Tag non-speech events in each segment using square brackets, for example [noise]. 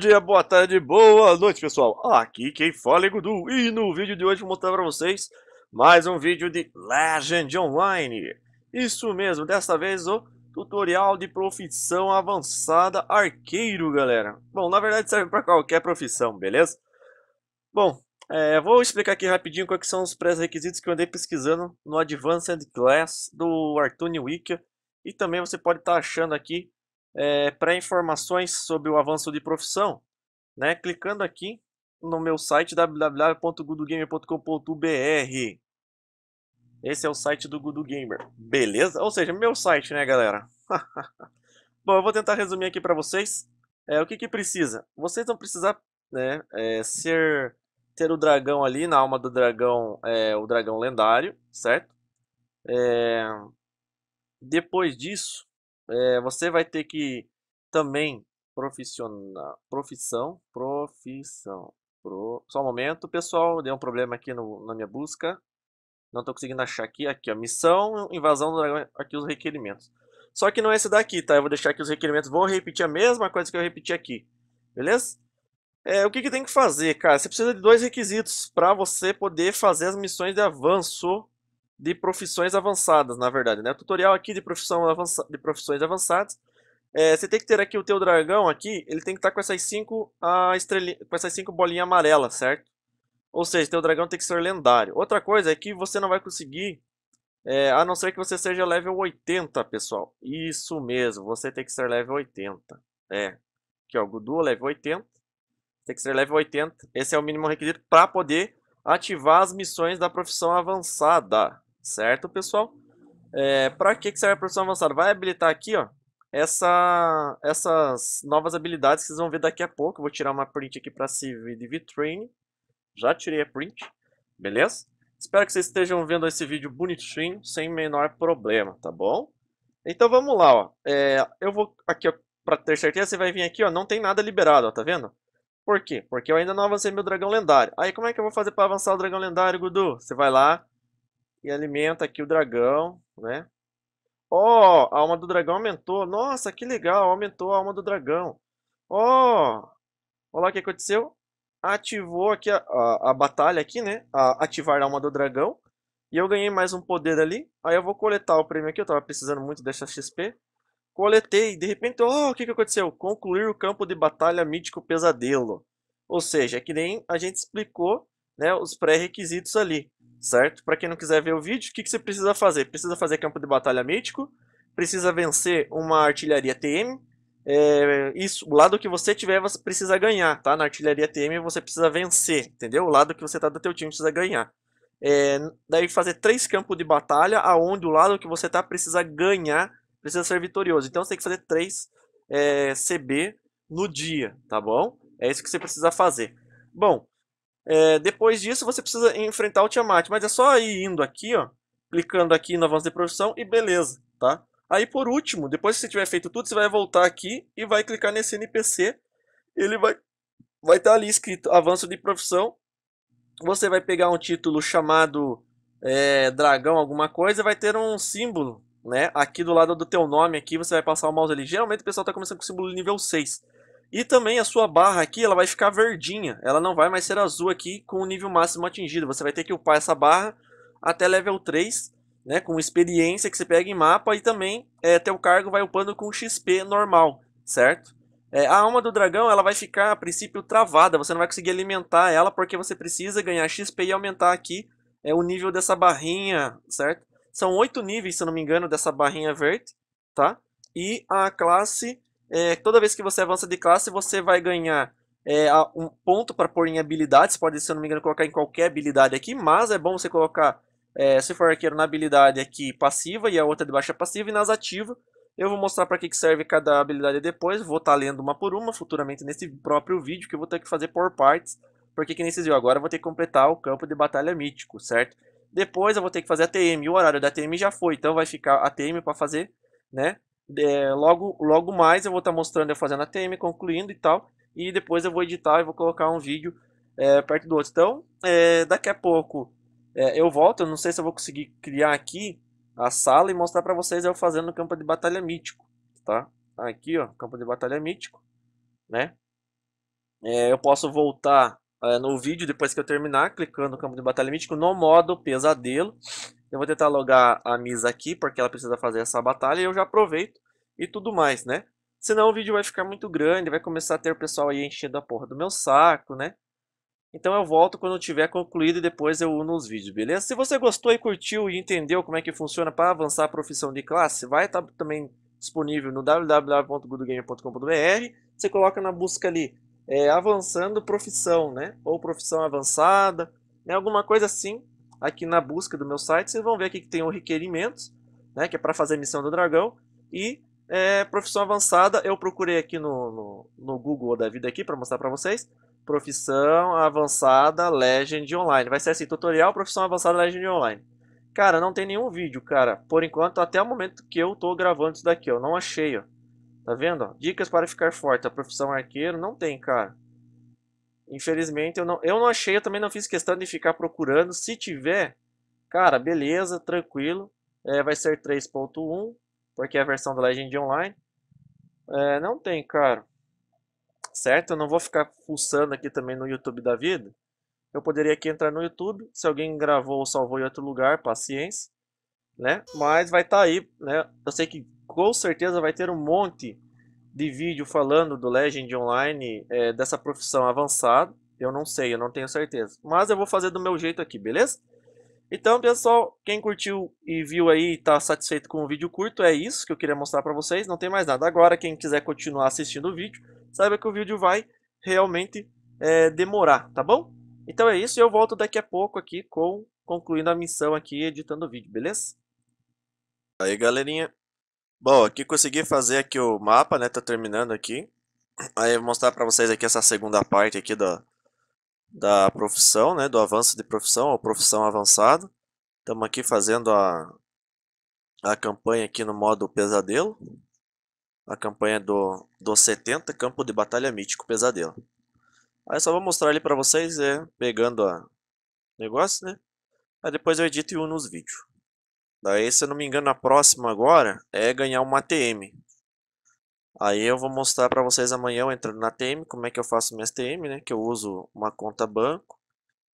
dia, boa tarde, boa noite, pessoal. Aqui quem fala é Gudu e no vídeo de hoje vou mostrar para vocês mais um vídeo de Legend Online. Isso mesmo, desta vez o tutorial de profissão avançada arqueiro, galera. Bom, na verdade serve para qualquer profissão, beleza? Bom, é, vou explicar aqui rapidinho quais são os pré-requisitos que eu andei pesquisando no Advanced Class do Artune Wiki. E também você pode estar tá achando aqui é, para informações sobre o avanço de profissão, né? Clicando aqui no meu site www.gudogamer.com.br. Esse é o site do Gudu Gamer, beleza? Ou seja, meu site, né, galera? [laughs] Bom, eu vou tentar resumir aqui para vocês. É, o que, que precisa? Vocês vão precisar né, é, ser, ter o dragão ali, na alma do dragão, é, o dragão lendário, certo? É, depois disso, é, você vai ter que também profissional, profissão, profissão. Pro, só um momento, pessoal, deu um problema aqui no, na minha busca. Não estou conseguindo achar aqui. Aqui, ó. Missão, invasão do dragão. Aqui os requerimentos. Só que não é esse daqui, tá? Eu vou deixar aqui os requerimentos. Vou repetir a mesma coisa que eu repeti aqui. Beleza? É, o que, que tem que fazer, cara? Você precisa de dois requisitos para você poder fazer as missões de avanço de profissões avançadas, na verdade, né? O tutorial aqui de, profissão avança, de profissões avançadas. É, você tem que ter aqui o teu dragão aqui, ele tem que estar com essas cinco a com essas cinco bolinhas amarelas, certo? Ou seja, teu dragão tem que ser lendário. Outra coisa é que você não vai conseguir, é, a não ser que você seja level 80, pessoal. Isso mesmo, você tem que ser level 80. É, aqui ó, Gudu, level 80. Tem que ser level 80. Esse é o mínimo requisito para poder ativar as missões da profissão avançada. Certo, pessoal? É, para que, que serve a profissão avançada? Vai habilitar aqui, ó, essa, essas novas habilidades que vocês vão ver daqui a pouco. vou tirar uma print aqui para CV de vitrine. Já tirei a print, beleza? Espero que vocês estejam vendo esse vídeo bonitinho, sem menor problema, tá bom? Então vamos lá, ó. É, eu vou aqui, para ter certeza, você vai vir aqui, ó, não tem nada liberado, ó, tá vendo? Por quê? Porque eu ainda não avancei meu dragão lendário. Aí como é que eu vou fazer para avançar o dragão lendário, Gudu? Você vai lá, e alimenta aqui o dragão, né? Ó, oh, a alma do dragão aumentou. Nossa, que legal, aumentou a alma do dragão. Ó, oh, olha lá o que aconteceu. Ativou aqui a, a, a batalha aqui, né? A, ativar a alma do dragão. E eu ganhei mais um poder ali. Aí eu vou coletar o prêmio aqui, eu tava precisando muito dessa XP. Coletei, de repente, oh, o que, que aconteceu? Concluir o campo de batalha mítico pesadelo. Ou seja, é que nem a gente explicou né, os pré-requisitos ali certo? Para quem não quiser ver o vídeo, o que, que você precisa fazer? Precisa fazer campo de batalha mítico, precisa vencer uma artilharia TM, é, isso, o lado que você tiver, você precisa ganhar, tá? Na artilharia TM você precisa vencer, entendeu? O lado que você tá do teu time precisa ganhar. É, daí fazer três campos de batalha, aonde o lado que você tá precisa ganhar, precisa ser vitorioso. Então você tem que fazer três é, CB no dia, tá bom? É isso que você precisa fazer. Bom, é, depois disso, você precisa enfrentar o Tiamat, mas é só ir indo aqui, ó, clicando aqui no avanço de produção e beleza, tá? Aí, por último, depois que você tiver feito tudo, você vai voltar aqui e vai clicar nesse NPC. Ele vai vai estar tá ali escrito avanço de profissão. Você vai pegar um título chamado é, dragão alguma coisa, vai ter um símbolo, né? Aqui do lado do teu nome aqui, você vai passar o mouse ali. Geralmente o pessoal está começando com o símbolo nível 6. E também a sua barra aqui ela vai ficar verdinha, ela não vai mais ser azul aqui com o nível máximo atingido. Você vai ter que upar essa barra até level 3, né, com experiência que você pega em mapa e também é, teu cargo vai upando com XP normal, certo? É, a alma do dragão ela vai ficar a princípio travada, você não vai conseguir alimentar ela porque você precisa ganhar XP e aumentar aqui é, o nível dessa barrinha, certo? São oito níveis, se não me engano, dessa barrinha verde, tá? E a classe é, toda vez que você avança de classe, você vai ganhar é, um ponto para pôr em habilidades. pode, se eu não me engano, colocar em qualquer habilidade aqui, mas é bom você colocar, é, se for arqueiro, na habilidade aqui passiva e a outra de baixa é passiva e nas ativas. Eu vou mostrar para que, que serve cada habilidade depois, vou estar tá lendo uma por uma futuramente nesse próprio vídeo, que eu vou ter que fazer por partes, porque que nem vocês viram, agora eu vou ter que completar o campo de batalha mítico, certo? Depois eu vou ter que fazer a TM, o horário da TM já foi, então vai ficar a TM para fazer, né? É, logo, logo mais eu vou estar tá mostrando eu fazendo a TM, concluindo e tal. E depois eu vou editar e vou colocar um vídeo é, perto do outro. Então, é, daqui a pouco é, eu volto. Eu não sei se eu vou conseguir criar aqui a sala e mostrar para vocês eu fazendo o campo de batalha mítico. Tá? Aqui, ó, campo de batalha mítico. Né? É, eu posso voltar eh, no vídeo, depois que eu terminar, clicando no campo de batalha mítico, no modo pesadelo. Eu vou tentar logar a Misa aqui, porque ela precisa fazer essa batalha, e eu já aproveito e tudo mais, né? Senão o vídeo vai ficar muito grande, vai começar a ter o pessoal aí enchendo a porra do meu saco, né? Então eu volto quando tiver concluído e depois eu uno os vídeos, beleza? Se você gostou e curtiu e entendeu como é que funciona para avançar a profissão de classe, vai estar tá também disponível no www.goodgamer.com.br. Você coloca na busca ali é, avançando profissão, né? Ou profissão avançada, né? alguma coisa assim. Aqui na busca do meu site, vocês vão ver aqui que tem o requerimentos, né? Que é para fazer a missão do dragão. E é, profissão avançada, eu procurei aqui no, no, no Google da vida aqui para mostrar para vocês. Profissão avançada Legend Online. Vai ser assim, tutorial profissão avançada Legend Online. Cara, não tem nenhum vídeo, cara. Por enquanto, até o momento que eu tô gravando isso daqui, eu não achei, ó. Tá vendo? Dicas para ficar forte. A profissão arqueiro não tem, cara. Infelizmente, eu não, eu não achei. Eu também não fiz questão de ficar procurando. Se tiver, cara, beleza, tranquilo. É, vai ser 3.1, porque é a versão do Legend Online. É, não tem, cara. Certo? Eu não vou ficar pulsando aqui também no YouTube da vida. Eu poderia aqui entrar no YouTube. Se alguém gravou ou salvou em outro lugar, paciência. Né? Mas vai estar tá aí. Né? Eu sei que com certeza vai ter um monte de vídeo falando do Legend Online, é, dessa profissão avançada. Eu não sei, eu não tenho certeza. Mas eu vou fazer do meu jeito aqui, beleza? Então, pessoal, quem curtiu e viu aí e está satisfeito com o vídeo curto, é isso que eu queria mostrar para vocês. Não tem mais nada. Agora, quem quiser continuar assistindo o vídeo, saiba que o vídeo vai realmente é, demorar, tá bom? Então é isso, e eu volto daqui a pouco aqui com concluindo a missão aqui, editando o vídeo, beleza? Aí, galerinha. Bom, aqui consegui fazer aqui o mapa, né? Tá terminando aqui. Aí eu vou mostrar para vocês aqui essa segunda parte aqui da, da profissão, né? Do avanço de profissão, ou profissão avançada. Estamos aqui fazendo a, a campanha aqui no modo pesadelo. A campanha do, do 70, campo de batalha mítico pesadelo. Aí só vou mostrar ali para vocês, é, pegando a negócio, né? Aí depois eu edito e uno os vídeos. Daí, se eu não me engano, a próxima agora é ganhar uma ATM Aí eu vou mostrar para vocês amanhã, eu entrando na ATM como é que eu faço minha ATM né? Que eu uso uma conta banco.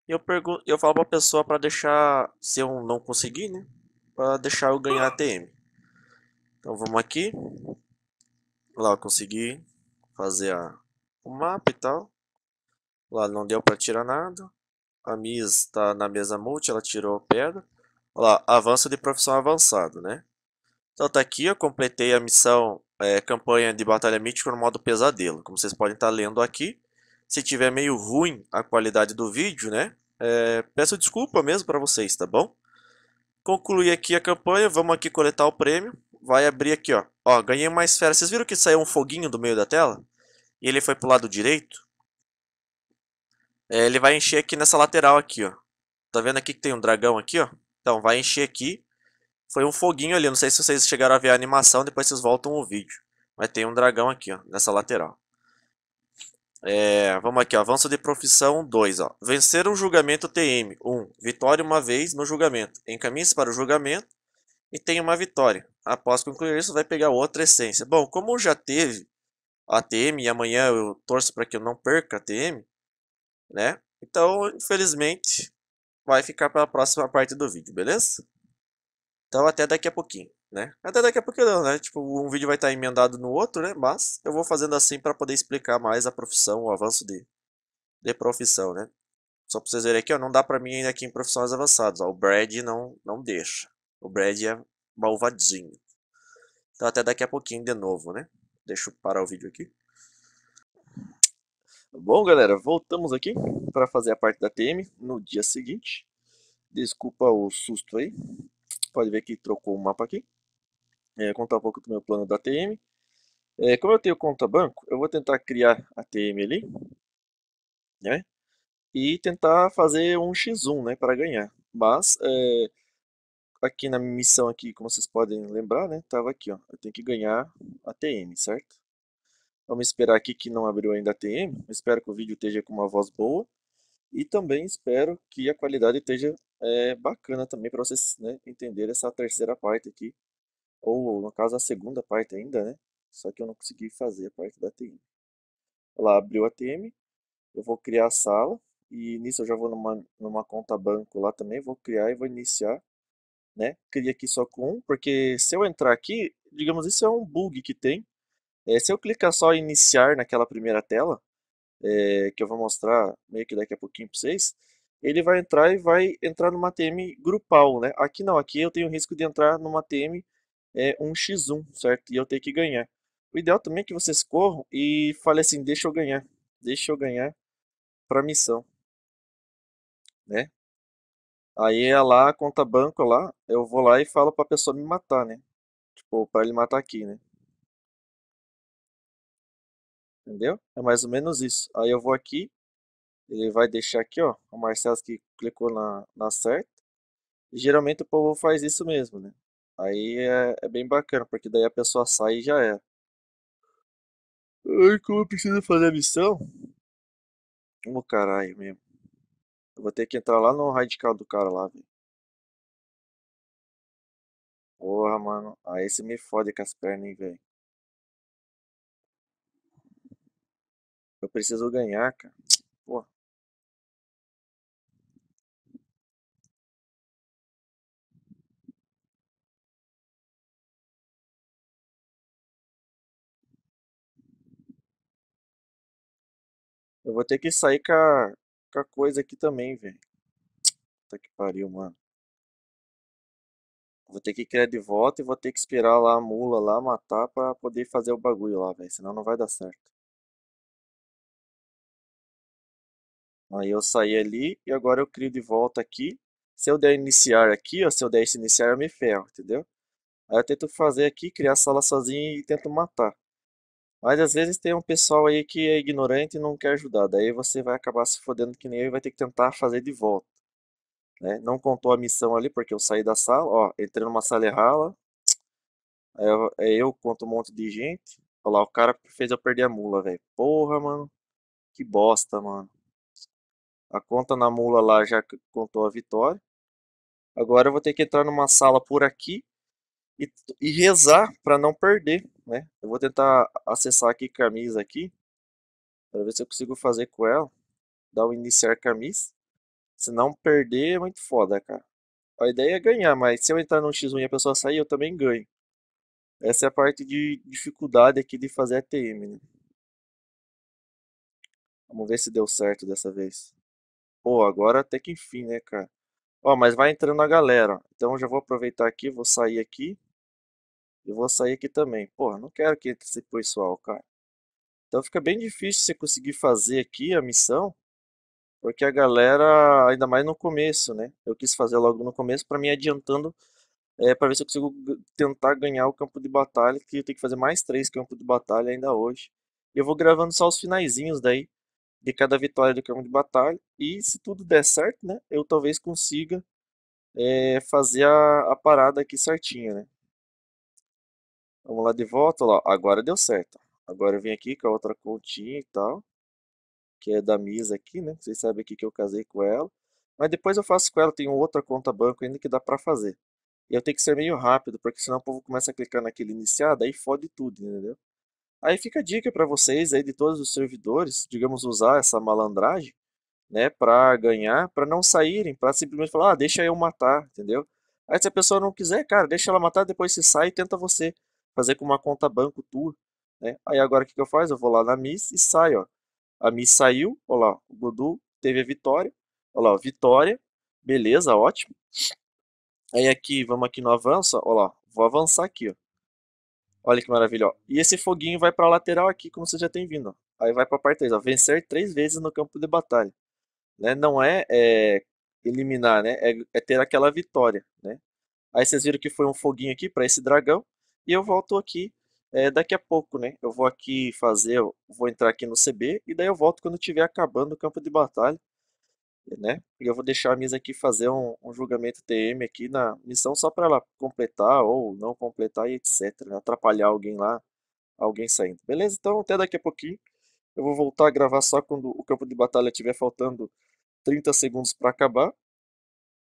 E eu, pergunto, eu falo para a pessoa para deixar, se eu não conseguir, né? Para deixar eu ganhar ATM. Então vamos aqui. Lá eu consegui fazer a, o mapa e tal. Lá não deu para tirar nada. A Miss está na mesa multi, ela tirou pedra lá, avanço de profissão avançado, né? Então tá aqui, eu completei a missão é, campanha de batalha mítica no modo pesadelo, como vocês podem estar tá lendo aqui. Se tiver meio ruim a qualidade do vídeo, né? É, peço desculpa mesmo para vocês, tá bom? Concluí aqui a campanha, vamos aqui coletar o prêmio. Vai abrir aqui, ó. Ó, ganhei uma esfera. Vocês viram que saiu um foguinho do meio da tela? E ele foi pro lado direito? É, ele vai encher aqui nessa lateral aqui, ó. Tá vendo aqui que tem um dragão aqui, ó? Então, vai encher aqui. Foi um foguinho ali, não sei se vocês chegaram a ver a animação, depois vocês voltam o vídeo. Mas tem um dragão aqui, ó, nessa lateral. É, vamos aqui, ó, avanço de profissão 2. Ó. Vencer um julgamento TM 1. Um, vitória uma vez no julgamento. Encaminhe-se para o julgamento e tem uma vitória. Após concluir isso, vai pegar outra essência. Bom, como já teve a TM e amanhã eu torço para que eu não perca a TM, né? Então, infelizmente, vai ficar para a próxima parte do vídeo, beleza? Então até daqui a pouquinho, né? Até daqui a pouquinho não, né? Tipo, um vídeo vai estar tá emendado no outro, né? Mas eu vou fazendo assim para poder explicar mais a profissão, o avanço de, de profissão, né? Só para vocês verem aqui, ó, não dá para mim ainda aqui em profissões avançadas. Ó, o Brad não, não deixa. O Brad é malvadinho. Então até daqui a pouquinho de novo, né? Deixa eu parar o vídeo aqui. Bom, galera, voltamos aqui para fazer a parte da TM no dia seguinte. Desculpa o susto aí. Pode ver que trocou o mapa aqui. É, contar um pouco do meu plano da TM. É, como eu tenho conta banco, eu vou tentar criar a TM ali. Né? E tentar fazer um X1 né, para ganhar. Mas é, aqui na missão aqui, como vocês podem lembrar, né, tava aqui, ó, eu tenho que ganhar a TM, certo? Vamos esperar aqui que não abriu ainda a TM. Espero que o vídeo esteja com uma voz boa. E também espero que a qualidade esteja é, bacana também para vocês né, entender essa terceira parte aqui. Ou, no caso, a segunda parte ainda, né? Só que eu não consegui fazer a parte da TM. Lá abriu a TM. Eu vou criar a sala. E nisso eu já vou numa, numa conta banco lá também. Vou criar e vou iniciar. Né? Cria aqui só com um, porque se eu entrar aqui, digamos, isso é um bug que tem é, se eu clicar só em iniciar naquela primeira tela, é, que eu vou mostrar meio que daqui a pouquinho para vocês, ele vai entrar e vai entrar numa TM grupal, né? Aqui não, aqui eu tenho risco de entrar numa TM é, 1x1, certo? E eu tenho que ganhar. O ideal também é que vocês corram e falem assim, deixa eu ganhar, deixa eu ganhar para missão, né? Aí é lá, conta banco lá, eu vou lá e falo para a pessoa me matar, né? Tipo, para ele matar aqui, né? entendeu? É mais ou menos isso. Aí eu vou aqui, ele vai deixar aqui, ó, o Marcelo que clicou na, na certa. E geralmente o povo faz isso mesmo, né? Aí é, é bem bacana, porque daí a pessoa sai e já era. Ai, como eu preciso fazer a missão? Ô oh, caralho mesmo. Eu vou ter que entrar lá no radical do cara lá, velho. Porra, mano. Aí você me fode com as pernas, hein, velho. Eu preciso ganhar, cara. Pô. Eu vou ter que sair com a, com a coisa aqui também, velho. Puta que pariu, mano. Vou ter que criar de volta e vou ter que esperar lá a mula lá matar pra poder fazer o bagulho lá, velho. Senão não vai dar certo. Aí eu saí ali e agora eu crio de volta aqui. Se eu der iniciar aqui, ó, se eu der esse iniciar, eu me ferro, entendeu? Aí eu tento fazer aqui, criar a sala sozinho e tento matar. Mas às vezes tem um pessoal aí que é ignorante e não quer ajudar. Daí você vai acabar se fodendo que nem eu e vai ter que tentar fazer de volta. Né? Não contou a missão ali porque eu saí da sala, ó, entrei numa sala errada. Aí eu, aí eu conto um monte de gente. Olha lá, o cara fez eu perder a mula, velho. Porra, mano. Que bosta, mano. A conta na mula lá já contou a vitória. Agora eu vou ter que entrar numa sala por aqui e, e rezar para não perder, né? Eu vou tentar acessar aqui camisa aqui para ver se eu consigo fazer com ela. Dar o um iniciar camisa. Se não perder é muito foda, cara. A ideia é ganhar, mas se eu entrar no X1 e a pessoa sair, eu também ganho. Essa é a parte de dificuldade aqui de fazer ATM, né? Vamos ver se deu certo dessa vez. Pô, agora até que enfim, né, cara? Ó, mas vai entrando a galera. ó. Então já vou aproveitar aqui, vou sair aqui. E vou sair aqui também. Porra, não quero que entre esse pessoal, cara. Então fica bem difícil você conseguir fazer aqui a missão. Porque a galera, ainda mais no começo, né? Eu quis fazer logo no começo para me adiantando. É, eh, para ver se eu consigo tentar ganhar o campo de batalha. Que eu tenho que fazer mais três campos de batalha ainda hoje. E eu vou gravando só os finaizinhos daí de cada vitória do campo de batalha. E se tudo der certo, né, eu talvez consiga é, fazer a, a, parada aqui certinha, né. Vamos lá de volta, lá. agora deu certo. Agora eu vim aqui com a outra continha e tal, que é da Misa aqui, né, vocês sabem aqui que eu casei com ela. Mas depois eu faço com ela, tem outra conta banco ainda que dá para fazer. E eu tenho que ser meio rápido, porque senão o povo começa a clicar naquele iniciado, aí fode tudo, entendeu? Aí fica a dica para vocês aí de todos os servidores, digamos, usar essa malandragem, né, para ganhar, para não saírem, para simplesmente falar, ah, deixa eu matar, entendeu? Aí se a pessoa não quiser, cara, deixa ela matar, depois se sai e tenta você fazer com uma conta banco tua, né? Aí agora o que, que eu faço? Eu vou lá na Miss e saio, ó. A Miss saiu, ó lá, o Godu teve a vitória, ó lá, vitória, beleza, ótimo. Aí aqui, vamos aqui no avanço, ó lá, vou avançar aqui, ó. Olha que maravilha, ó. E esse foguinho vai para a lateral aqui, como você já tem vindo. Ó. Aí vai para a parte 3, ó. Vencer três vezes no campo de batalha. Né? Não é, é eliminar, né? É, é, ter aquela vitória, né? Aí vocês viram que foi um foguinho aqui para esse dragão. E eu volto aqui é, daqui a pouco, né? Eu vou aqui fazer, vou entrar aqui no CB. E daí eu volto quando estiver acabando o campo de batalha né? E eu vou deixar a Misa aqui fazer um, um julgamento TM aqui na missão só para ela completar ou não completar e etc. Né? Atrapalhar alguém lá, alguém saindo. Beleza? Então até daqui a pouquinho. Eu vou voltar a gravar só quando o campo de batalha tiver faltando 30 segundos para acabar.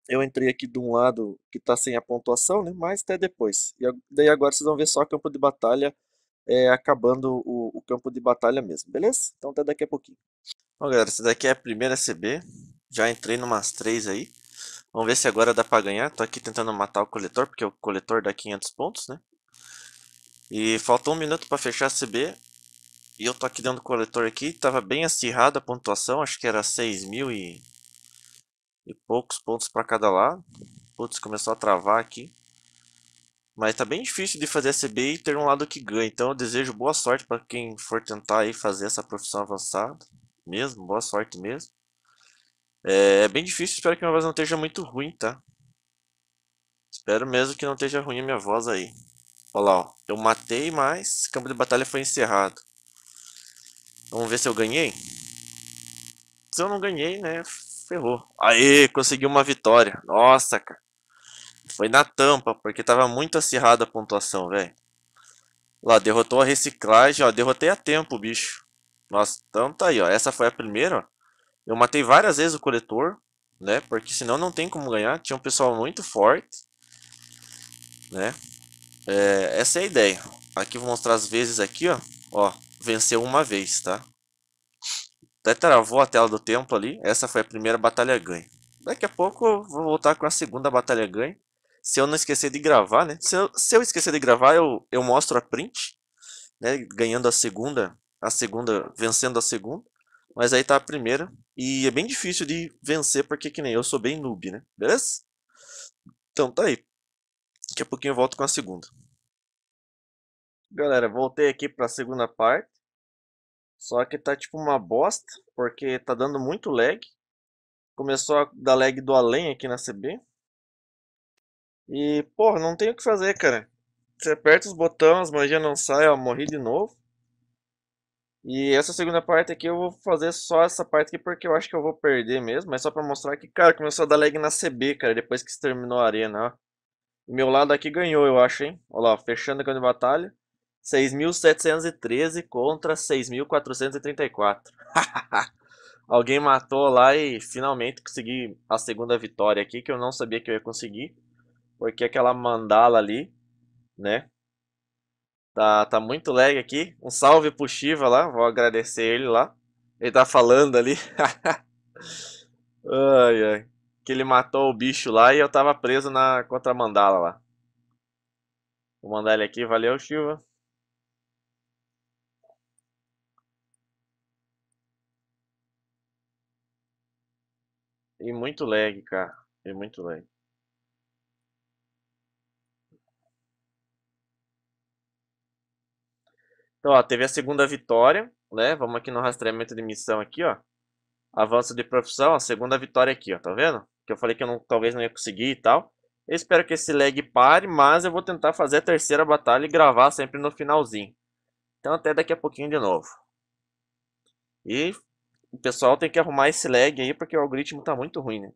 Eu entrei aqui de um lado que está sem a pontuação, né? mas até depois. E daí agora vocês vão ver só o campo de batalha é, acabando o, o campo de batalha mesmo, beleza? Então até daqui a pouquinho. Bom, galera, essa daqui é a primeira CB. Já entrei numas três aí. Vamos ver se agora dá pra ganhar. Tô aqui tentando matar o coletor, porque o coletor dá 500 pontos, né? E faltou um minuto pra fechar a CB. E eu tô aqui dentro do coletor aqui. Tava bem acirrada a pontuação. Acho que era 6 mil e, e poucos pontos pra cada lado. Putz, começou a travar aqui. Mas tá bem difícil de fazer a CB e ter um lado que ganha. Então eu desejo boa sorte para quem for tentar aí fazer essa profissão avançada. Mesmo, boa sorte mesmo. É, é bem difícil, espero que minha voz não esteja muito ruim, tá? Espero mesmo que não esteja ruim a minha voz aí. Olha lá, ó. Eu matei, mas campo de batalha foi encerrado. Vamos ver se eu ganhei. Se eu não ganhei, né? Ferrou. Aê, consegui uma vitória. Nossa, cara. Foi na tampa, porque tava muito acirrada a pontuação, velho. Lá, derrotou a reciclagem, ó. Derrotei a tempo, bicho. Nossa, então tá aí, ó. Essa foi a primeira, ó. Eu matei várias vezes o coletor, né? Porque senão não tem como ganhar. Tinha um pessoal muito forte, né? É, essa é a ideia. Aqui vou mostrar as vezes aqui, ó. Ó, venceu uma vez, tá? Até travou a tela do tempo ali. Essa foi a primeira batalha ganha. Daqui a pouco eu vou voltar com a segunda batalha ganha. Se eu não esquecer de gravar, né? Se eu, se eu esquecer de gravar, eu, eu mostro a print. Né? Ganhando a segunda, a segunda, vencendo a segunda. Mas aí tá a primeira. E é bem difícil de vencer, porque que nem eu sou bem noob, né? Beleza? Então tá aí. Daqui a pouquinho eu volto com a segunda. Galera, voltei aqui para a segunda parte. Só que tá tipo uma bosta, porque tá dando muito lag. Começou a dar lag do além aqui na CB. E, porra, não tem o que fazer, cara. Você aperta os botões, as magias não saem, ó, morri de novo. E essa segunda parte aqui eu vou fazer só essa parte aqui porque eu acho que eu vou perder mesmo. É só pra mostrar que, cara, começou a dar lag na CB, cara, depois que se terminou a arena, ó. Meu lado aqui ganhou, eu acho, hein? Olha lá, fechando a campo de batalha. 6.713 contra 6.434. [laughs] Alguém matou lá e finalmente consegui a segunda vitória aqui, que eu não sabia que eu ia conseguir. Porque aquela mandala ali, né? Tá, tá muito lag aqui. Um salve pro Shiva lá, vou agradecer ele lá. Ele tá falando ali. [laughs] ai, ai. Que ele matou o bicho lá e eu tava preso na contramandala lá. Vou mandar ele aqui, valeu Shiva. E muito lag, cara. E muito lag. Então, ó, teve a segunda vitória, né? Vamos aqui no rastreamento de missão aqui, ó. Avanço de profissão, ó, segunda vitória aqui, ó, tá vendo? Que eu falei que eu não, talvez não ia conseguir e tal. Eu espero que esse lag pare, mas eu vou tentar fazer a terceira batalha e gravar sempre no finalzinho. Então até daqui a pouquinho de novo. E o pessoal tem que arrumar esse lag aí, porque o algoritmo tá muito ruim, né?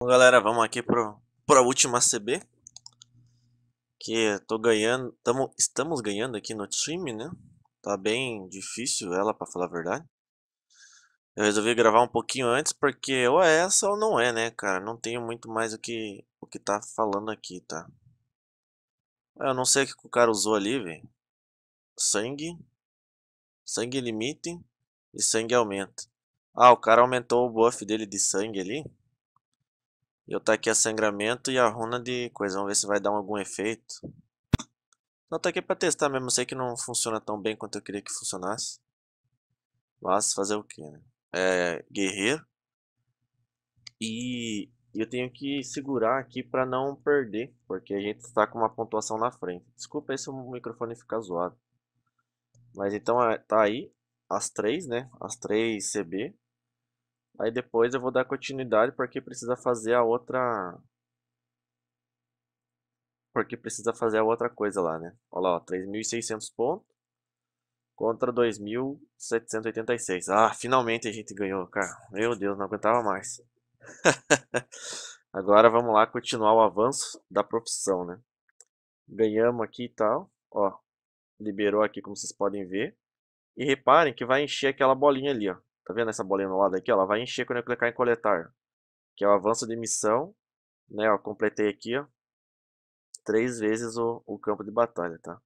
Bom, galera, vamos aqui pro, pra última CB que tô ganhando, tamo, estamos ganhando aqui no time, né? Tá bem difícil ela, para falar a verdade. Eu resolvi gravar um pouquinho antes porque ou é essa ou não é, né, cara? Não tenho muito mais o que o que tá falando aqui, tá? Eu não sei o que o cara usou ali, velho. Sangue. Sangue limite e sangue aumenta. Ah, o cara aumentou o buff dele de sangue ali. E eu tá aqui a sangramento e a runa de coisa. Vamos ver se vai dar algum efeito. Não, tá aqui pra testar mesmo. sei que não funciona tão bem quanto eu queria que funcionasse. Mas fazer o que, né? É, guerreiro. E eu tenho que segurar aqui pra não perder. Porque a gente tá com uma pontuação na frente. Desculpa aí se o microfone ficar zoado. Mas então é, tá aí. As três, né? As três CB. Aí depois eu vou dar continuidade porque precisa fazer a outra... Porque precisa fazer a outra coisa lá, né? Olha lá, 3.600 pontos contra 2.786. Ah, finalmente a gente ganhou, cara. Meu Deus, não aguentava mais. [laughs] Agora vamos lá continuar o avanço da profissão, né? Ganhamos aqui e tal. Ó, liberou aqui como vocês podem ver. E reparem que vai encher aquela bolinha ali, ó. Tá vendo essa bolinha no lado aqui? Ela vai encher quando eu clicar em coletar. Que é o avanço de missão. Né, ó, completei aqui, ó. Três vezes o, o campo de batalha, tá?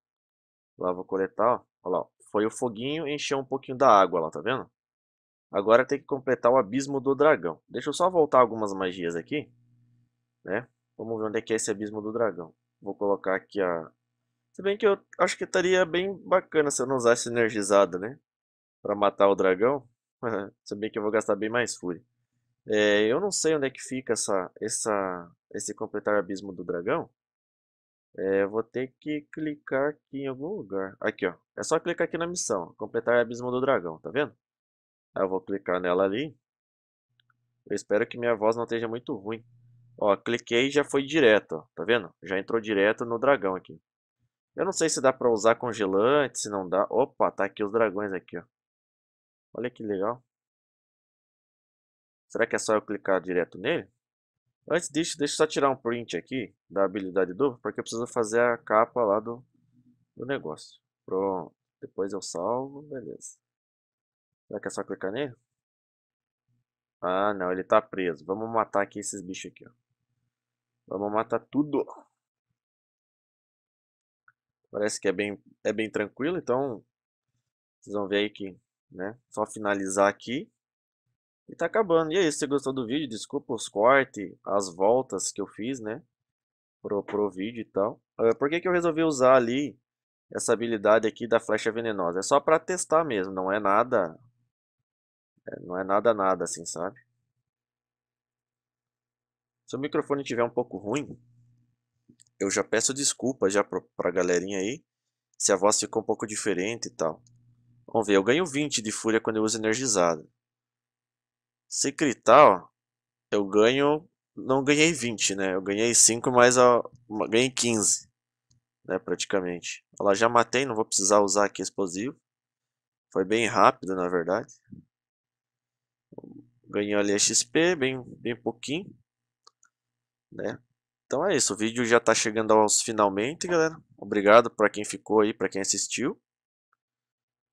Lá vou coletar, ó. Olha lá, Foi o foguinho encheu um pouquinho da água lá, tá vendo? Agora tem que completar o abismo do dragão. Deixa eu só voltar algumas magias aqui. Né? Vamos ver onde é que é esse abismo do dragão. Vou colocar aqui a... Se bem que eu acho que estaria bem bacana se eu não usasse energizado né? Pra matar o dragão. [laughs] bem que eu vou gastar bem mais fúria. É, eu não sei onde é que fica essa, essa, esse completar abismo do dragão. É, vou ter que clicar aqui em algum lugar. Aqui, ó. É só clicar aqui na missão. Completar abismo do dragão, tá vendo? Aí eu vou clicar nela ali. Eu espero que minha voz não esteja muito ruim. Ó, cliquei e já foi direto, ó, tá vendo? Já entrou direto no dragão aqui. Eu não sei se dá pra usar congelante, se não dá. Opa, tá aqui os dragões aqui, ó. Olha que legal. Será que é só eu clicar direto nele? Antes disso, deixa eu só tirar um print aqui da habilidade dupla, porque eu preciso fazer a capa lá do, do negócio. Pronto. Depois eu salvo, beleza. Será que é só clicar nele? Ah, não, ele tá preso. Vamos matar aqui esses bichos aqui, ó. Vamos matar tudo. Parece que é bem, é bem tranquilo, então vocês vão ver aí que né? Só finalizar aqui. E tá acabando. E é isso, se gostou do vídeo, desculpa os cortes, as voltas que eu fiz, né? Pro, pro vídeo e tal. Ah, por que, que eu resolvi usar ali essa habilidade aqui da flecha venenosa? É só pra testar mesmo, não é nada... É, não é nada nada assim, sabe? Se o microfone estiver um pouco ruim, eu já peço desculpas já pra, pra galerinha aí, se a voz ficou um pouco diferente e tal. Vamos ver, eu ganho 20 de fúria quando eu uso energizado. Se critar, ó, eu ganho... Não ganhei 20, né? Eu ganhei 5 mas Ganhei 15, né? Praticamente. Olha lá, já matei, não vou precisar usar aqui explosivo. Foi bem rápido, na verdade. Ganhei ali a XP, bem, bem pouquinho. Né? Então é isso, o vídeo já está chegando aos finalmente, galera. Obrigado para quem ficou aí, para quem assistiu.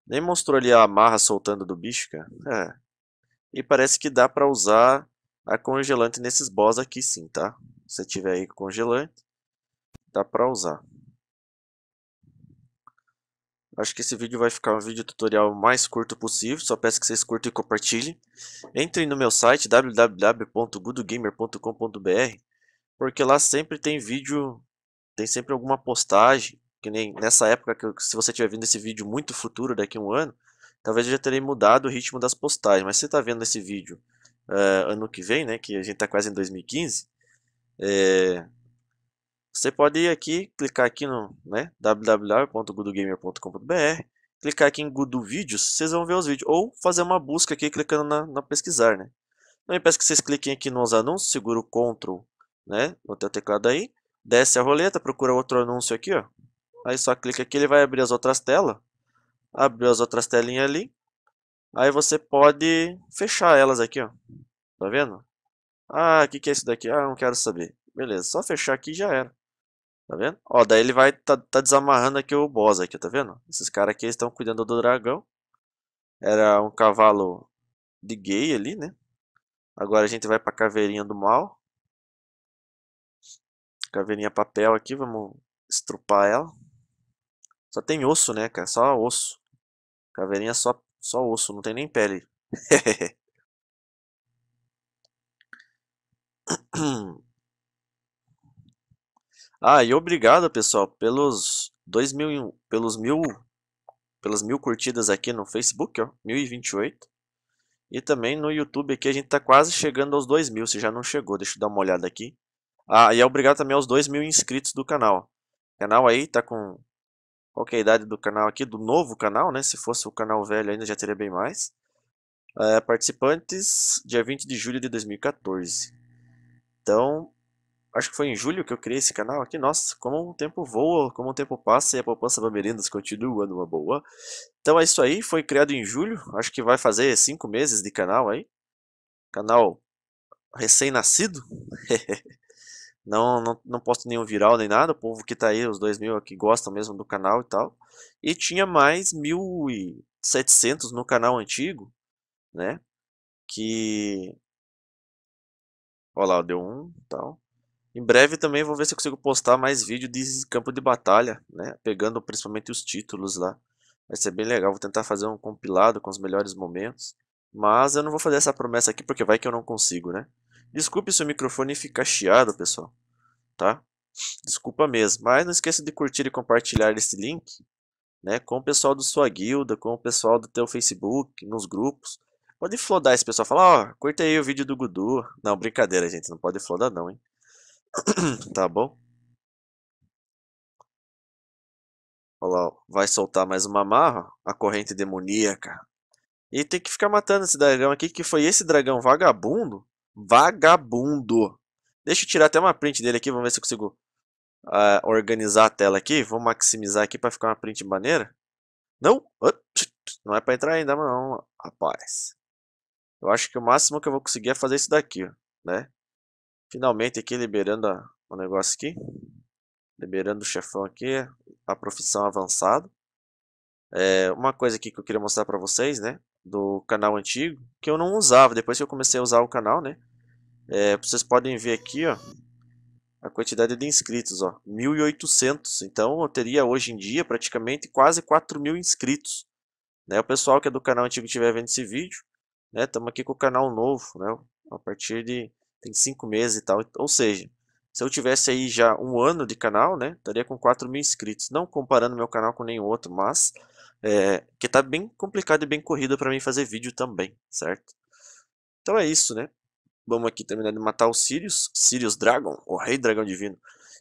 Nem mostrou ali a amarra soltando do bicho, cara. É. E parece que dá para usar a congelante nesses boss aqui sim, tá? Se tiver aí congelante, dá para usar. Acho que esse vídeo vai ficar um vídeo tutorial mais curto possível, só peço que vocês curtam e compartilhem. Entrem no meu site www.gudogamer.com.br, porque lá sempre tem vídeo, tem sempre alguma postagem que nem nessa época, que se você estiver vendo esse vídeo muito futuro, daqui a um ano, talvez eu já terei mudado o ritmo das postagens. Mas se você está vendo esse vídeo uh, ano que vem, né, que a gente está quase em 2015, é, você pode ir aqui, clicar aqui no né, clicar aqui em Gudu Vídeos, vocês vão ver os vídeos. Ou fazer uma busca aqui clicando na, na pesquisar, né? Então eu peço que vocês cliquem aqui nos anúncios, segura o Ctrl, né, no teu teclado aí, desce a roleta, procura outro anúncio aqui, ó, Aí só clica aqui, ele vai abrir as outras telas. Abriu as outras telinhas ali. Aí você pode fechar elas aqui, ó. Tá vendo? Ah, o que, que é isso daqui? Ah, não quero saber. Beleza, só fechar aqui já era. Tá vendo? Ó, daí ele vai tá, tá desamarrando aqui o boss aqui, tá vendo? Esses caras aqui estão cuidando do dragão. Era um cavalo de gay ali, né? Agora a gente vai pra caveirinha do mal. Caveirinha papel aqui, vamos estrupar ela. Só tem osso, né, cara? Só osso. Caveirinha só, só osso, não tem nem pele. [clears throat] ah, e obrigado, pessoal, pelos dois mil, pelos mil, pelas mil curtidas aqui no Facebook, ó, 1028. E também no YouTube aqui, a gente tá quase chegando aos dois mil, se já não chegou, deixa eu dar uma olhada aqui. Ah, e é obrigado também aos dois mil inscritos do canal. O canal aí tá com qual é a idade do canal aqui, do novo canal, né? Se fosse o canal velho ainda já teria bem mais. É, participantes, dia 20 de julho de 2014. Então, acho que foi em julho que eu criei esse canal aqui. Nossa, como o tempo voa, como o tempo passa e a poupança Bamerindas continua numa boa. Então é isso aí, foi criado em julho, acho que vai fazer 5 meses de canal aí. Canal recém-nascido. [laughs] Não, não, não posto nenhum viral nem nada, o povo que tá aí, os dois mil que gostam mesmo do canal e tal. E tinha mais 1.700 no canal antigo, né? Que. Olha lá, deu um tal. Em breve também vou ver se eu consigo postar mais vídeo de campo de batalha, né? Pegando principalmente os títulos lá. Vai ser bem legal, vou tentar fazer um compilado com os melhores momentos. Mas eu não vou fazer essa promessa aqui porque vai que eu não consigo, né? Desculpe se o microfone ficar chiado, pessoal, tá? Desculpa mesmo, mas não esqueça de curtir e compartilhar esse link, né, com o pessoal da sua guilda, com o pessoal do teu Facebook, nos grupos. Pode flodar esse pessoal, falar, ó, oh, curta aí o vídeo do Gudu. Não, brincadeira, gente, não pode flodar não, hein? [clears throat] tá bom? Olha lá, ó. vai soltar mais uma marra, a corrente demoníaca. E tem que ficar matando esse dragão aqui, que foi esse dragão vagabundo Vagabundo. Deixa eu tirar até uma print dele aqui, vamos ver se eu consigo uh, organizar a tela aqui. Vou maximizar aqui para ficar uma print maneira. Não, não é para entrar ainda não, rapaz. Eu acho que o máximo que eu vou conseguir é fazer isso daqui, né? Finalmente aqui liberando o negócio aqui. Liberando o chefão aqui, a profissão avançada. É, uma coisa aqui que eu queria mostrar para vocês, né? Do canal antigo, que eu não usava. Depois que eu comecei a usar o canal, né? É, vocês podem ver aqui, ó, a quantidade de inscritos, ó, 1.800. Então, eu teria hoje em dia praticamente quase 4.000 mil inscritos. Né? O pessoal que é do canal antigo estiver vendo esse vídeo, né? Estamos aqui com o canal novo, né? A partir de tem cinco meses e tal. Ou seja, se eu tivesse aí já um ano de canal, né? Estaria com 4 mil inscritos. Não comparando meu canal com nenhum outro, mas é, que tá bem complicado e bem corrido para mim fazer vídeo também, certo? Então é isso, né? Vamos aqui terminar de matar o Sirius, Sirius Dragon, o rei dragão divino.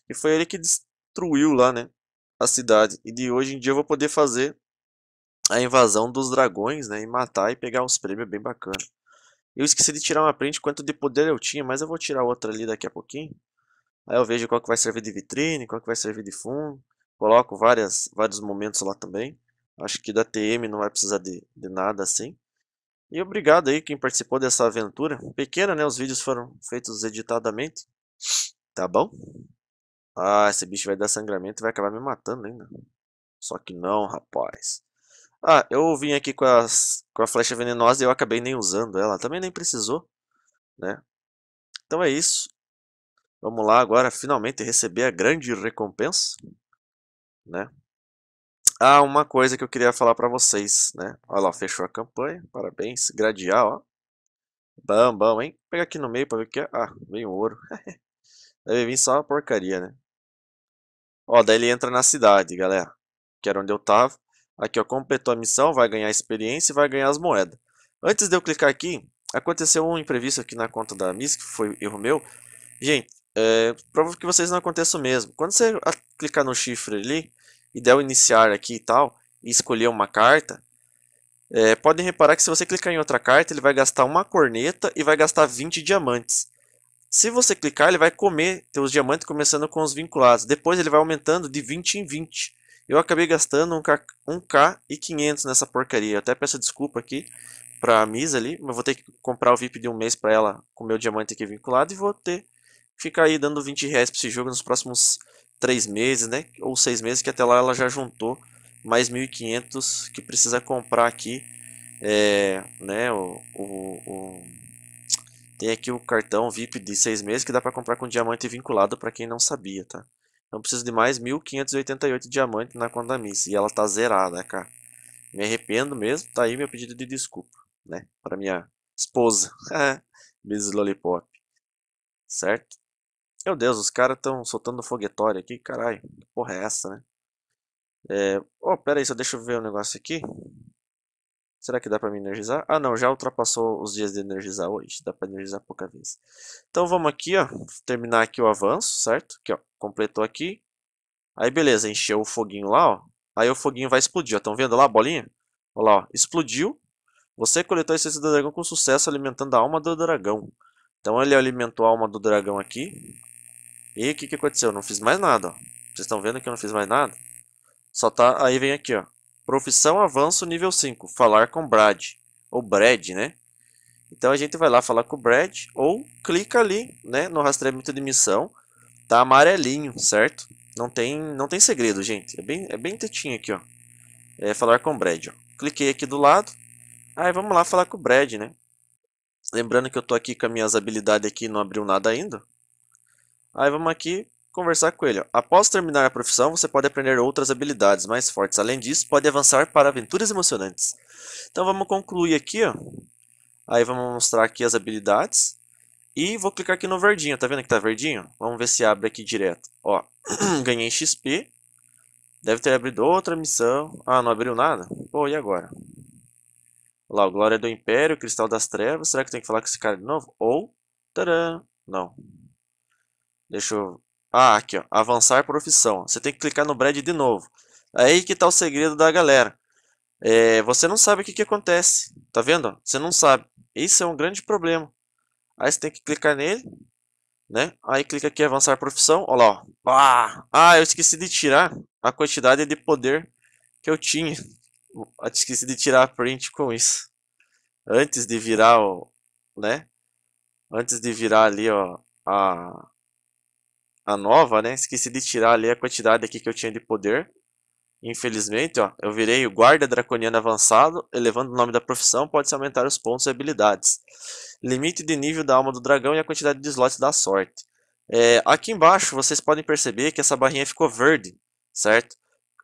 E foi ele que destruiu lá, né, a cidade. E de hoje em dia eu vou poder fazer a invasão dos dragões, né, e matar e pegar uns prêmios bem bacana. Eu esqueci de tirar uma print quanto de poder eu tinha, mas eu vou tirar outra ali daqui a pouquinho. Aí eu vejo qual que vai servir de vitrine, qual que vai servir de fundo. Coloco várias, vários momentos lá também. Acho que da TM não vai precisar de, de nada assim. E obrigado aí quem participou dessa aventura. Pequena, né? Os vídeos foram feitos editadamente. Tá bom? Ah, esse bicho vai dar sangramento e vai acabar me matando ainda. Só que não, rapaz. Ah, eu vim aqui com, as, com a flecha venenosa e eu acabei nem usando ela. Também nem precisou, né? Então é isso. Vamos lá agora, finalmente, receber a grande recompensa, né? Ah, uma coisa que eu queria falar para vocês, né? Olha lá, fechou a campanha, parabéns, gradear, ó. Bam, bam, hein? Pega aqui no meio para ver o que é. Ah, veio ouro. Deve [laughs] vir só uma porcaria, né? Ó, daí ele entra na cidade, galera. Que era onde eu tava. Aqui, ó, completou a missão, vai ganhar experiência e vai ganhar as moedas. Antes de eu clicar aqui, aconteceu um imprevisto aqui na conta da Miss, que foi erro meu. Gente, é, provo que vocês não aconteçam mesmo. Quando você clicar no chifre ali, e der o iniciar aqui e tal, e escolher uma carta, é, podem reparar que se você clicar em outra carta, ele vai gastar uma corneta e vai gastar 20 diamantes. Se você clicar, ele vai comer teus diamantes começando com os vinculados. Depois ele vai aumentando de 20 em 20. Eu acabei gastando 1K, 1K e 500 nessa porcaria. Eu até peço desculpa aqui para a Misa ali, mas vou ter que comprar o VIP de um mês para ela com meu diamante aqui vinculado e vou ter que ficar aí dando 20 reais para esse jogo nos próximos três meses, né? Ou seis meses, que até lá ela já juntou mais 1.500 que precisa comprar aqui, é, né? O, o, o, tem aqui o cartão VIP de seis meses que dá para comprar com diamante vinculado para quem não sabia, tá? Então preciso de mais 1.588 diamantes na conta Miss e ela tá zerada, cara. Me arrependo mesmo, tá aí meu pedido de desculpa, né? Para minha esposa, [laughs] Miss Lollipop, certo? Meu Deus, os caras estão soltando foguetório aqui, caralho. Que porra é essa, né? É... Oh, pera aí, só deixa eu ver um negócio aqui. Será que dá pra me energizar? Ah, não, já ultrapassou os dias de energizar hoje. Dá pra energizar pouca vez. Então vamos aqui, ó. Terminar aqui o avanço, certo? Aqui, ó. Completou aqui. Aí, beleza. Encheu o foguinho lá, ó. Aí o foguinho vai explodir, ó. Estão vendo lá a bolinha? Olha lá, ó. Explodiu. Você coletou a essência do dragão com sucesso, alimentando a alma do dragão. Então ele alimentou a alma do dragão aqui. E o que, que aconteceu? Eu não fiz mais nada. Vocês estão vendo que eu não fiz mais nada? Só tá. Aí vem aqui, ó. Profissão avanço nível 5. Falar com Brad. Ou Brad, né? Então a gente vai lá falar com o Brad ou clica ali, né, no rastreamento de missão, tá amarelinho, certo? Não tem, não tem segredo, gente. É bem, é bem tetinho aqui, ó. É falar com o Brad, ó. Cliquei aqui do lado. Aí vamos lá falar com o Brad, né? Lembrando que eu tô aqui com as minhas habilidades aqui, não abriu nada ainda. Aí vamos aqui conversar com ele. Ó. Após terminar a profissão, você pode aprender outras habilidades mais fortes. Além disso, pode avançar para aventuras emocionantes. Então vamos concluir aqui. Ó. Aí vamos mostrar aqui as habilidades. E vou clicar aqui no verdinho. Tá vendo que tá verdinho? Vamos ver se abre aqui direto. Ó, [clears throat] ganhei XP. Deve ter abrido outra missão. Ah, não abriu nada? Pô, e agora? Olha lá, Glória do Império, Cristal das Trevas. Será que tem que falar com esse cara de novo? Ou... Tadã! Não. Deixa eu... Ah, aqui, ó. Avançar profissão. Você tem que clicar no Brad de novo. Aí que tá o segredo da galera. É, você não sabe o que, que acontece. Tá vendo? Você não sabe. Isso é um grande problema. Aí você tem que clicar nele. Né? Aí clica aqui avançar profissão. Olha lá. Ó. Ah, ah, eu esqueci de tirar a quantidade de poder que eu tinha. Eu esqueci de tirar a print com isso. Antes de virar o... Né? Antes de virar ali ó, a, a nova, né? Esqueci de tirar ali a quantidade aqui que eu tinha de poder. Infelizmente, ó, eu virei o guarda draconiano avançado, elevando o nome da profissão, pode-se aumentar os pontos e habilidades. Limite de nível da alma do dragão e a quantidade de slots da sorte. É, aqui embaixo, vocês podem perceber que essa barrinha ficou verde, certo?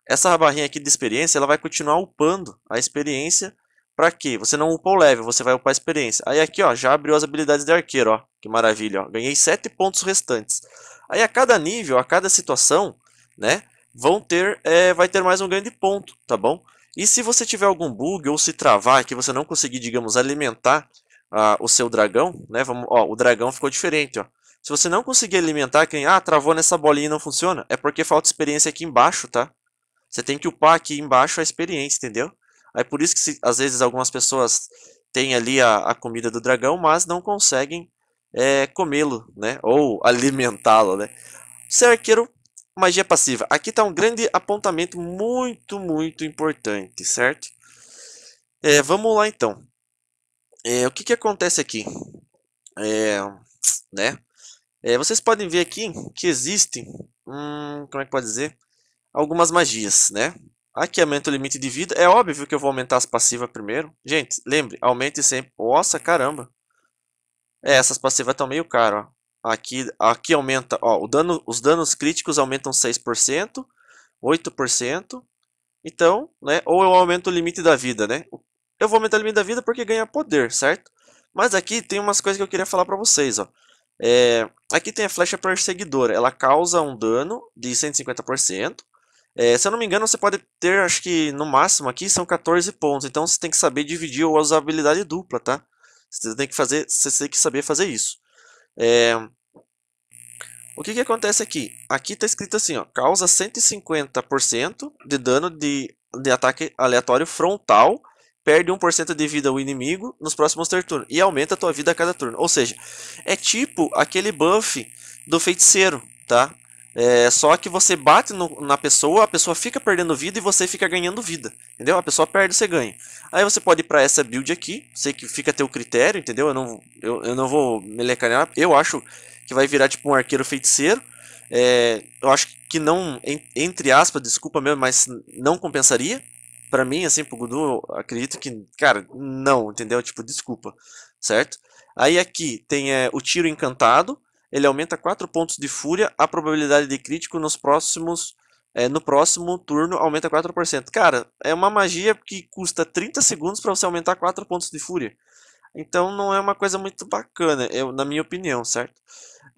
Essa barrinha aqui de experiência, ela vai continuar upando a experiência para quê? Você não upa o level, você vai upar a experiência. Aí aqui, ó, já abriu as habilidades de arqueiro, ó. Que maravilha, ó. Ganhei 7 pontos restantes. Aí a cada nível, a cada situação, né, vão ter, é, vai ter mais um grande ponto, tá bom? E se você tiver algum bug ou se travar, que você não conseguir, digamos, alimentar ah, o seu dragão, né? Vamos, ó, o dragão ficou diferente, ó. Se você não conseguir alimentar, quem ah, travou nessa bolinha e não funciona, é porque falta experiência aqui embaixo, tá? Você tem que upar aqui embaixo a experiência, entendeu? Aí é por isso que se, às vezes algumas pessoas têm ali a, a comida do dragão, mas não conseguem é, comê-lo, né? Ou alimentá-lo, né? Seu arqueiro, magia passiva. Aqui está um grande apontamento muito, muito importante, certo? É, vamos lá então. É, o que, que acontece aqui? É, né? É, vocês podem ver aqui que existem, hum, como é que pode dizer? Algumas magias, né? Aqui aumenta o limite de vida. É óbvio que eu vou aumentar as passivas primeiro. Gente, lembre, aumente sempre. Nossa, caramba. É, essas passivas estão meio caras, ó. Aqui, aqui aumenta, ó, o dano, os danos críticos aumentam 6%, 8%. Então, né, ou eu aumento o limite da vida, né? Eu vou aumentar o limite da vida porque ganha poder, certo? Mas aqui tem umas coisas que eu queria falar para vocês, ó. É, aqui tem a flecha perseguidora, ela causa um dano de 150%. É, se eu não me engano, você pode ter, acho que no máximo aqui são 14 pontos. Então você tem que saber dividir ou usar habilidade dupla, tá? Você tem que fazer, você tem que saber fazer isso. É... O que, que acontece aqui? Aqui está escrito assim, ó, causa 150% de dano de, de ataque aleatório frontal, perde 1% de vida o inimigo nos próximos três turnos e aumenta a tua vida a cada turno. Ou seja, é tipo aquele buff do feiticeiro, tá? É, só que você bate no, na pessoa, a pessoa fica perdendo vida e você fica ganhando vida, entendeu? A pessoa perde, você ganha. Aí você pode ir pra essa build aqui, sei que fica a teu critério, entendeu? Eu não, eu, eu não vou melecanear, eu acho que vai virar tipo um arqueiro feiticeiro. É, eu acho que não, entre aspas, desculpa mesmo, mas não compensaria. para mim, assim, pro Gudu, acredito que, cara, não, entendeu? Tipo, desculpa, certo? Aí aqui tem é, o tiro encantado, ele aumenta 4 pontos de fúria, a probabilidade de crítico nos próximos é, no próximo turno aumenta 4%. Cara, é uma magia que custa 30 segundos para você aumentar 4 pontos de fúria. Então não é uma coisa muito bacana, eu, na minha opinião, certo?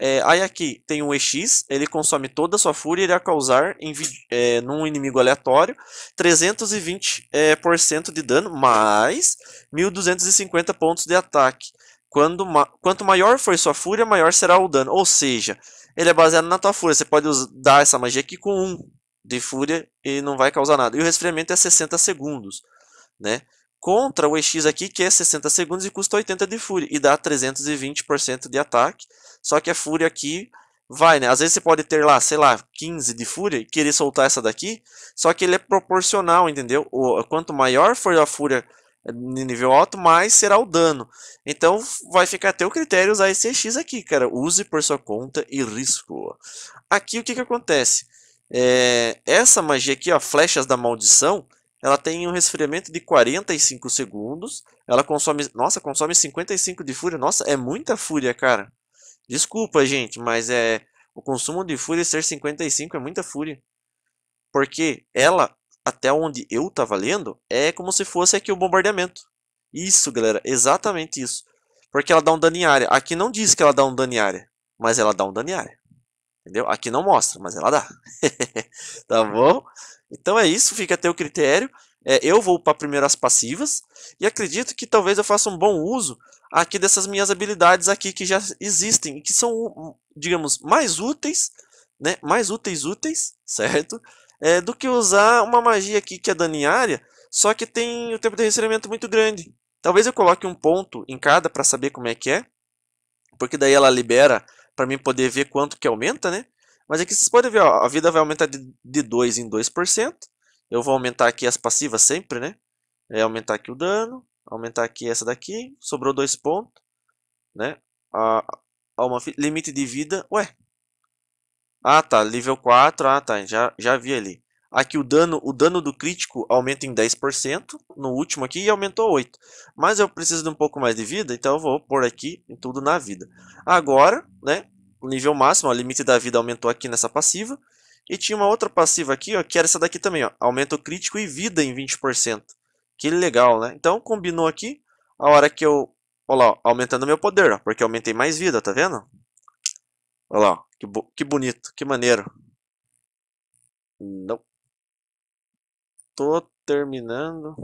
É, aí aqui tem o EX, ele consome toda a sua fúria e irá causar em, é, num inimigo aleatório 320% é, eh, por cento de dano, mais 1250 pontos de ataque. Quando ma quanto maior for sua fúria, maior será o dano. Ou seja, ele é baseado na tua fúria. Você pode dar essa magia aqui com 1 um de fúria e não vai causar nada. E o resfriamento é 60 segundos, né? Contra o EX aqui, que é 60 segundos e custa 80 de fúria. E dá 320% de ataque. Só que a fúria aqui vai, né? Às vezes você pode ter lá, sei lá, 15 de fúria e querer soltar essa daqui, só que ele é proporcional, entendeu? O, quanto maior for a fúria de nível alto, mais será o dano. Então vai ficar a teu critério usar esse EX aqui, cara. Use por sua conta e risco. Aqui o que, que acontece? É, essa magia aqui, ó, Flechas da Maldição, ela tem um resfriamento de 45 segundos. Ela consome. Nossa, consome 55 de fúria. Nossa, é muita fúria, cara. Desculpa, gente, mas é. O consumo de fúria ser 55 é muita fúria. Porque ela até onde eu tava lendo, é como se fosse aqui o bombardeamento. Isso, galera, exatamente isso. Porque ela dá um dano em área. Aqui não diz que ela dá um dano em área, mas ela dá um dano em área. Entendeu? Aqui não mostra, mas ela dá. [laughs] tá uhum. bom? Então é isso, fica a teu critério. É, eu vou para primeiro as passivas e acredito que talvez eu faça um bom uso aqui dessas minhas habilidades aqui que já existem e que são, hum, digamos, mais úteis, né? Mais úteis úteis, [laughs] certo? é, do que usar uma magia aqui que é dano em área só que tem o tempo de resfriamento muito grande. Talvez eu coloque um ponto em cada para saber como é que é, porque daí ela libera para mim poder ver quanto que aumenta, né? Mas aqui vocês podem ver, ó, a vida vai aumentar de, de 2 em 2%. Eu vou aumentar aqui as passivas sempre, né? É aumentar aqui o dano, aumentar aqui essa daqui, sobrou dois pontos, né? A, a uma, limite de vida, ué, ah, tá, nível 4. Ah, tá, já, já vi ali. Aqui o dano, o dano do crítico aumenta em 10%, no último aqui, e aumentou 8%. Mas eu preciso de um pouco mais de vida, então eu vou pôr aqui em tudo na vida. Agora, né, o nível máximo, o limite da vida aumentou aqui nessa passiva. E tinha uma outra passiva aqui, ó, que era essa daqui também, ó, aumenta o crítico e vida em 20%. Que legal, né? Então, combinou aqui, a hora que eu... Olha lá, ó, aumentando meu poder, ó, porque eu aumentei mais vida, tá vendo? Olha lá, que, que bonito, que maneiro. Não. Tô terminando.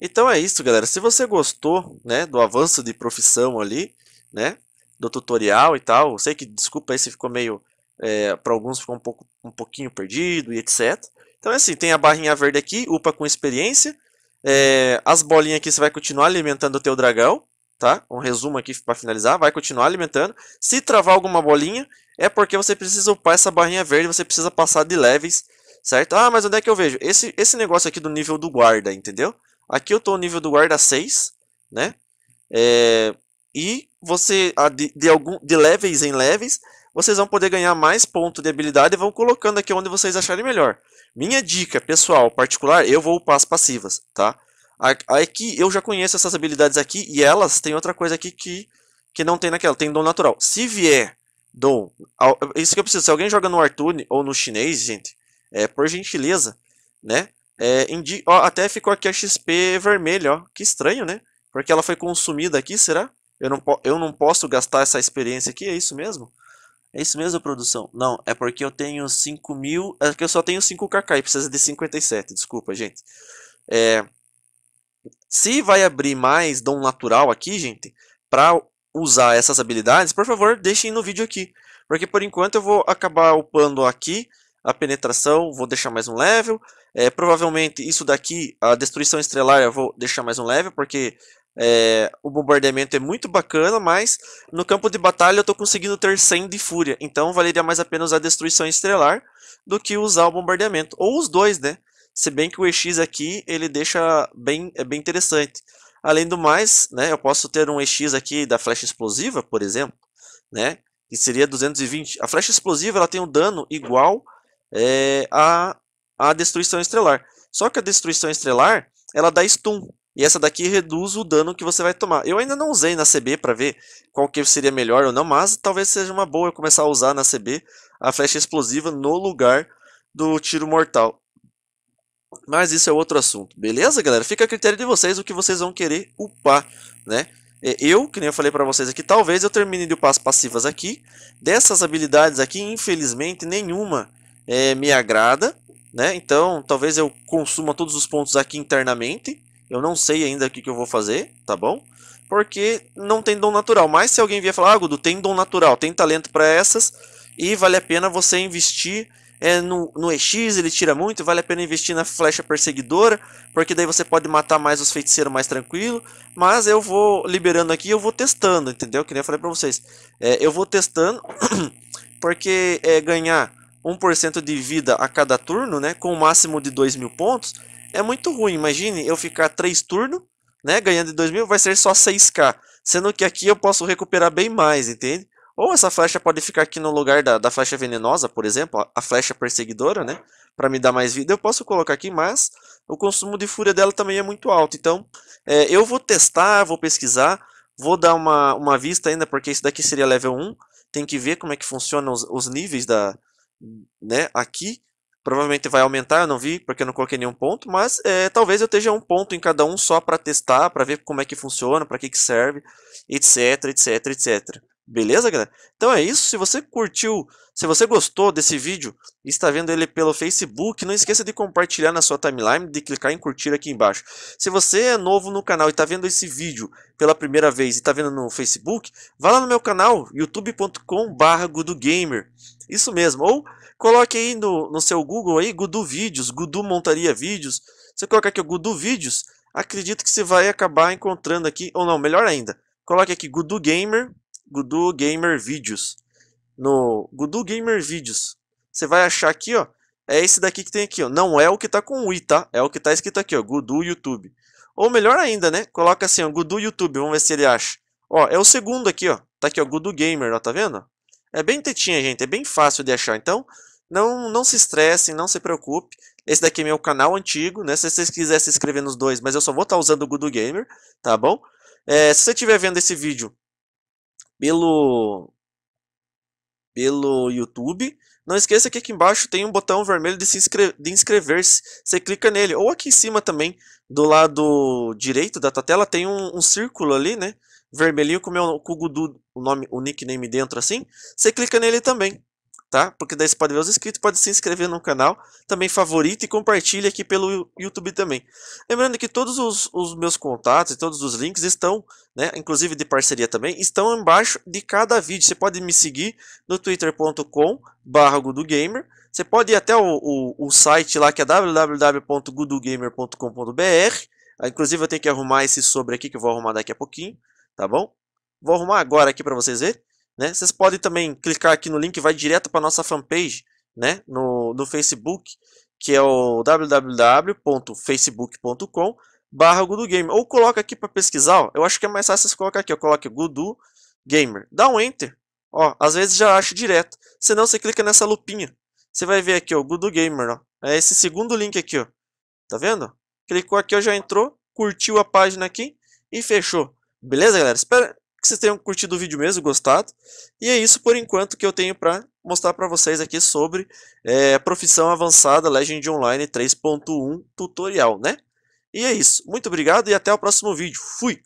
Então é isso, galera. Se você gostou, né, do avanço de profissão ali, né, do tutorial e tal, sei que, desculpa aí se ficou meio, é, para alguns ficou um, pouco, um pouquinho perdido e etc. Então é assim, tem a barrinha verde aqui, upa com experiência, é, as bolinhas aqui você vai continuar alimentando o teu dragão, tá? Um resumo aqui para finalizar, vai continuar alimentando. Se travar alguma bolinha, é porque você precisa upar essa barrinha verde, você precisa passar de levels, certo? Ah, mas onde é que eu vejo? Esse, esse negócio aqui do nível do guarda, entendeu? Aqui eu tô no nível do guarda 6, né? É, e você, ah, de, de, algum, de levels em levels, vocês vão poder ganhar mais pontos de habilidade e vão colocando aqui onde vocês acharem melhor. Minha dica pessoal, particular, eu vou upar as passivas, tá? Aqui eu já conheço essas habilidades aqui e elas têm outra coisa aqui que, que não tem naquela, tem dom natural. Se vier dom, isso que eu preciso, se alguém joga no Artune ou no chinês, gente, é, por gentileza, né? É, indi... ó, até ficou aqui a XP vermelha, ó. que estranho, né? Porque ela foi consumida aqui, será? Eu não, eu não posso gastar essa experiência aqui, é isso mesmo? É isso mesmo, produção? Não, é porque eu tenho 5 mil... É que eu só tenho 5kk e precisa de 57, desculpa, gente. É... Se vai abrir mais dom natural aqui, gente, para usar essas habilidades, por favor, deixem no vídeo aqui. Porque por enquanto eu vou acabar upando aqui a penetração, vou deixar mais um level. É, provavelmente isso daqui, a destruição estrelar, eu vou deixar mais um level, porque é, o bombardeamento é muito bacana, mas no campo de batalha eu estou conseguindo ter 100 de fúria. Então valeria mais a pena usar a destruição estelar do que usar o bombardeamento. Ou os dois, né? Se bem que o EX aqui, ele deixa bem, é bem interessante. Além do mais, né, eu posso ter um EX aqui da flecha explosiva, por exemplo, né? Que seria 220. A flecha explosiva ela tem um dano igual é, a, a destruição estelar. Só que a destruição estelar, ela dá stun. E essa daqui reduz o dano que você vai tomar. Eu ainda não usei na CB para ver qual que seria melhor ou não, mas talvez seja uma boa eu começar a usar na CB a flecha explosiva no lugar do tiro mortal. Mas isso é outro assunto, beleza, galera? Fica a critério de vocês o que vocês vão querer upar, né? É, eu, que nem eu falei para vocês aqui, talvez eu termine de upar as passivas aqui. Dessas habilidades aqui, infelizmente, nenhuma é, me agrada, né? Então, talvez eu consuma todos os pontos aqui internamente, eu não sei ainda o que, que eu vou fazer, tá bom? Porque não tem dom natural. Mas se alguém vier falar, ah, Gudu, tem dom natural, tem talento para essas, e vale a pena você investir é, no, no EX, ele tira muito, vale a pena investir na flecha perseguidora, porque daí você pode matar mais os feiticeiros mais tranquilo. Mas eu vou liberando aqui, eu vou testando, entendeu? Que nem eu falei para vocês. É, eu vou testando, [coughs] porque é, ganhar 1% de vida a cada turno, né, com o um máximo de 2 mil pontos, é muito ruim. Imagine eu ficar três turnos, né? Ganhando de 2 mil, vai ser só 6k. Sendo que aqui eu posso recuperar bem mais, entende? Ou essa flecha pode ficar aqui no lugar da, da flecha venenosa, por exemplo, a flecha perseguidora, né? Para me dar mais vida, eu posso colocar aqui, mas o consumo de fúria dela também é muito alto. Então, é, eu vou testar, vou pesquisar, vou dar uma, uma vista ainda, porque isso daqui seria level 1. Tem que ver como é que funcionam os, os níveis da, né, aqui. Provavelmente vai aumentar, eu não vi, porque eu não coloquei nenhum ponto, mas é, talvez eu esteja um ponto em cada um só para testar, para ver como é que funciona, para que, que serve, etc, etc, etc. Beleza, galera? Então é isso. Se você curtiu, se você gostou desse vídeo e está vendo ele pelo Facebook, não esqueça de compartilhar na sua timeline, de clicar em curtir aqui embaixo. Se você é novo no canal e está vendo esse vídeo pela primeira vez e está vendo no Facebook, vá lá no meu canal, youtube.com.br gudugamer. Isso mesmo. Ou coloque aí no, no seu Google aí, Gudu Vídeos, Gudu Montaria Vídeos. Se você colocar aqui o Gudu Vídeos, acredito que você vai acabar encontrando aqui, ou não, melhor ainda, coloque aqui Gudu Gamer Gudu Gamer Videos No Gudu Gamer Videos Você vai achar aqui, ó. É esse daqui que tem aqui, ó. Não é o que tá com o i, tá? É o que tá escrito aqui, ó. Gudu YouTube. Ou melhor ainda, né? Coloca assim, ó. Gudu YouTube. Vamos ver se ele acha. Ó, é o segundo aqui, ó. Tá aqui, ó. Gudu Gamer, ó. Tá vendo? É bem tetinha, gente. É bem fácil de achar. Então, não, não se estressem, não se preocupe. Esse daqui é meu canal antigo, né? Se vocês quiserem se inscrever nos dois, mas eu só vou estar tá usando o Gudu Gamer, tá bom? É, se você estiver vendo esse vídeo pelo pelo YouTube. Não esqueça que aqui embaixo tem um botão vermelho de, se inscre de inscrever-se. Você clica nele. Ou aqui em cima também, do lado direito da tua tela, tem um, um círculo ali, né? Vermelhinho com, meu, com o Gudu, o, nome, o nickname dentro assim. Você clica nele também tá? Porque daí você pode ver os inscritos, pode se inscrever no canal, também favorita e compartilha aqui pelo YouTube também. Lembrando que todos os, os, meus contatos e todos os links estão, né, inclusive de parceria também, estão embaixo de cada vídeo. Você pode me seguir no twitter.com barra você pode ir até o, o, o site lá que é www.gudugamer.com.br, ah, inclusive eu tenho que arrumar esse sobre aqui que eu vou arrumar daqui a pouquinho, tá bom? Vou arrumar agora aqui para vocês verem. Né? Vocês podem também clicar aqui no link, vai direto para nossa fanpage né? no, no Facebook, que é o www.facebook.com Gudu Gamer. Ou coloca aqui para pesquisar, ó. eu acho que é mais fácil vocês colocar aqui, eu coloco Gudu Gamer. Dá um Enter, ó, às vezes já acho direto. Se não, você clica nessa lupinha. Você vai ver aqui, o Gudu Gamer, ó. É esse segundo link aqui, ó. Tá vendo? Clicou aqui, ó, já entrou, curtiu a página aqui e fechou. Beleza, galera? Espero, que vocês tenham curtido o vídeo mesmo, gostado. E é isso por enquanto que eu tenho para mostrar para vocês aqui sobre é, profissão avançada Legend Online 3.1 tutorial, né? E é isso. Muito obrigado e até o próximo vídeo. Fui!